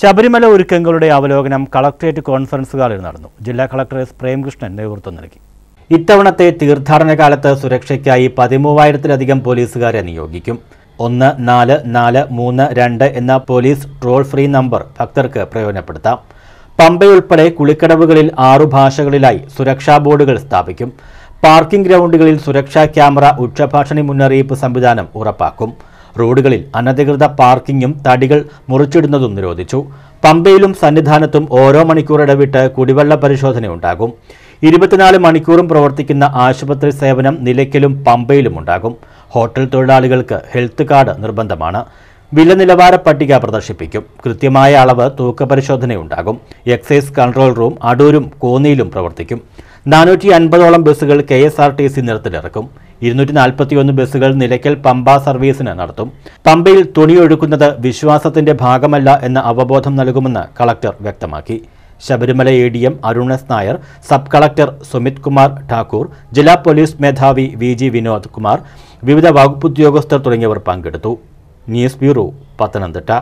ശബരിമല ഒരുക്കങ്ങളുടെ അവലോകനം collectorate conference ഹാളിൽ നടന്നു ജില്ലാ കളക്ടർ എസ് പ്രേംകൃഷ്ണൻ നേതൃത്വം നൽകി ഇത്തവണത്തെ തീർത്ഥാടന കാലത്ത് സുരക്ഷയ്ക്കായി പതിമൂവായിരത്തിലധികം പോലീസുകാരെ നിയോഗിക്കും ഒന്ന് നാല് നാല് മൂന്ന് രണ്ട് എന്ന പോലീസ് ട്രോൾ ഫ്രീ നമ്പർ ഭക്തർക്ക് പ്രയോജനപ്പെടുത്താം പമ്പയുൾപ്പെടെ കുളിക്കടവുകളിൽ ആറു ഭാഷകളിലായി സുരക്ഷാ ബോർഡുകൾ സ്ഥാപിക്കും പാർക്കിംഗ് ഗ്രൗണ്ടുകളിൽ സുരക്ഷാ ക്യാമറ ഉച്ചഭാഷണി മുന്നറിയിപ്പ് സംവിധാനം ഉറപ്പാക്കും റോഡുകളിൽ അനധികൃത പാർക്കിങ്ങും തടികൾ മുറിച്ചിടുന്നതും നിരോധിച്ചു പമ്പയിലും സന്നിധാനത്തും ഓരോ മണിക്കൂർ ഇടവിട്ട് കുടിവെള്ള പരിശോധനയുണ്ടാകും ഇരുപത്തിനാല് മണിക്കൂറും പ്രവർത്തിക്കുന്ന ആശുപത്രി സേവനം നിലയ്ക്കലും പമ്പയിലും ഉണ്ടാകും ഹോട്ടൽ തൊഴിലാളികൾക്ക് ഹെൽത്ത് കാർഡ് നിർബന്ധമാണ് വില നിലവാര പട്ടിക പ്രദർശിപ്പിക്കും കൃത്യമായ അളവ് തൂക്ക പരിശോധനയുണ്ടാകും എക്സൈസ് കൺട്രോൾ റൂം അടൂരും കോന്നിയിലും പ്രവർത്തിക്കും നാനൂറ്റി അൻപതോളം ബസ്സുകൾ K S R T C നിരത്തിലിറക്കും ഇരുന്നൂറ്റി നാൽപ്പത്തിയൊന്ന് ബസ്സുകൾ നിലയ്ക്കൽ പമ്പ സർവീസിന് നടത്തും പമ്പയിൽ തുണിയൊഴുക്കുന്നത് വിശ്വാസത്തിന്റെ ഭാഗമല്ല എന്ന അവബോധം നൽകുമെന്ന് കളക്ടർ വ്യക്തമാക്കി Sabarimala A D M Arunas Nair sub collector Sumit Kumar Thakur ജില്ലാ പോലീസ് മേധാവി വി ജി വിനോദ് കുമാർ വിവിധ വകുപ്പ് ഉദ്യോഗസ്ഥർ തുടങ്ങിയവർ പങ്കെടുത്തു ന്യൂസ് ബ്യൂറോ പത്തനംതിട്ട